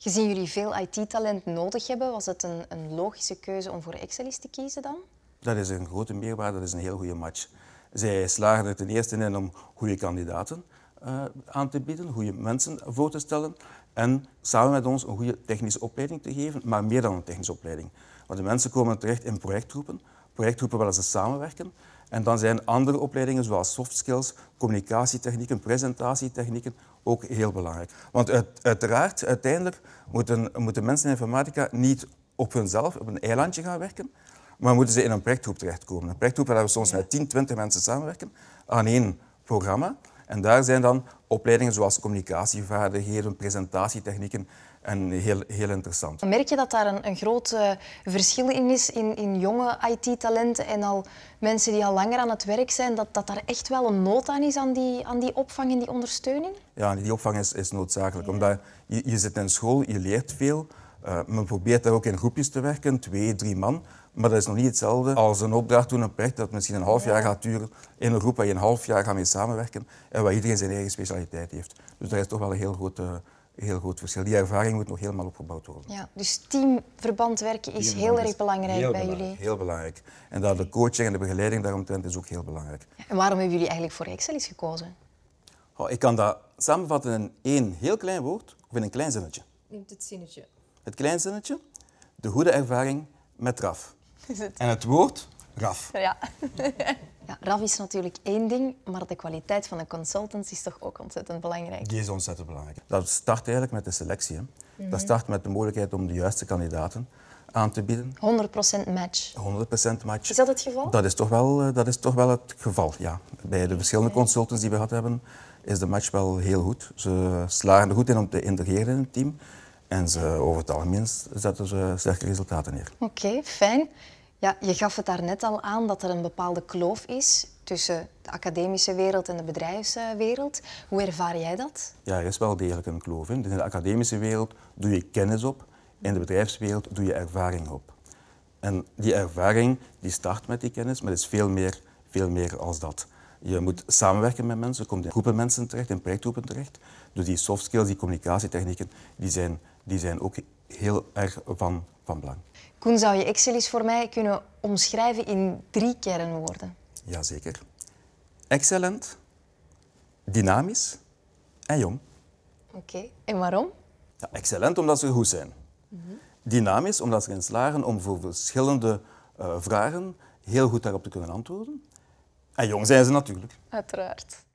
Gezien jullie veel IT-talent nodig hebben, was het een, een logische keuze om voor Excelis te kiezen dan? Dat is een grote meerwaarde, dat is een heel goede match. Zij slagen er ten eerste in om goede kandidaten eh, aan te bieden, goede mensen voor te stellen en samen met ons een goede technische opleiding te geven, maar meer dan een technische opleiding. Want de mensen komen terecht in projectgroepen, projectgroepen waar ze samenwerken en dan zijn andere opleidingen zoals soft skills, communicatietechnieken, presentatietechnieken ook heel belangrijk. Want uiteraard, uiteindelijk moeten, moeten mensen in informatica niet op hunzelf, op een eilandje gaan werken, maar moeten ze in een projectgroep terechtkomen. Een projectgroep waar we soms met 10, 20 mensen samenwerken aan één programma. En daar zijn dan opleidingen zoals communicatievaardigheden, presentatietechnieken. En heel, heel interessant. Merk je dat daar een, een groot eh, verschil in is in, in jonge IT-talenten en al mensen die al langer aan het werk zijn, dat, dat daar echt wel een nood aan is aan die, aan die opvang en die ondersteuning? Ja, die opvang is, is noodzakelijk. Omdat je, je zit in school, je leert veel, eh, men probeert daar ook in groepjes te werken, twee, drie man. Maar dat is nog niet hetzelfde als een opdracht doen, een project dat misschien een half jaar gaat duren, in een groep waar je een half jaar gaat mee samenwerken en waar iedereen zijn eigen specialiteit heeft. Dus daar is toch wel een heel groot, heel groot verschil. Die ervaring moet nog helemaal opgebouwd worden. Ja, dus teamverband werken is heel erg belangrijk bij jullie. jullie. Heel belangrijk. En daar de coaching en de begeleiding daaromtrent is ook heel belangrijk. En waarom hebben jullie eigenlijk voor Excelis gekozen? Oh, ik kan dat samenvatten in één heel klein woord of in een klein zinnetje. In het zinnetje het zinnetje, de goede ervaring met RAF. En het woord RAF. Ja. ja. RAF is natuurlijk één ding, maar de kwaliteit van de consultants is toch ook ontzettend belangrijk? Die is ontzettend belangrijk. Dat start eigenlijk met de selectie. Hè. Dat mhm. start met de mogelijkheid om de juiste kandidaten aan te bieden. 100% match. 100% match. Is dat het geval? Dat is toch wel, eh, dat is toch wel het geval, ja. Bij de verschillende consultants die we gehad hebben, is de match wel heel goed. Ze slagen er goed in om te integreren in het team. En ze, over het algemeen zetten ze sterke resultaten neer. Oké, fijn. Ja, je gaf het daarnet al aan dat er een bepaalde kloof is tussen de academische wereld en de bedrijfswereld. Hoe ervaar jij dat? Ja, er is wel degelijk een kloof. Dus in de academische wereld doe je kennis op, in de bedrijfswereld doe je ervaring op. En die ervaring die start met die kennis, maar het is veel meer, veel meer als dat. Je moet samenwerken met mensen, je komt in groepen mensen terecht, in projectgroepen terecht. Dus die soft skills, die communicatietechnieken, die zijn die zijn ook heel erg van, van belang. Koen, zou je Excelis voor mij kunnen omschrijven in drie kernwoorden? Jazeker. Excellent, dynamisch en jong. Oké, en waarom? Ja, excellent omdat ze goed zijn. Mhm. Dynamisch omdat ze erin slagen om voor verschillende eh, vragen heel goed daarop te kunnen antwoorden. En jong zijn ze natuurlijk. Uiteraard.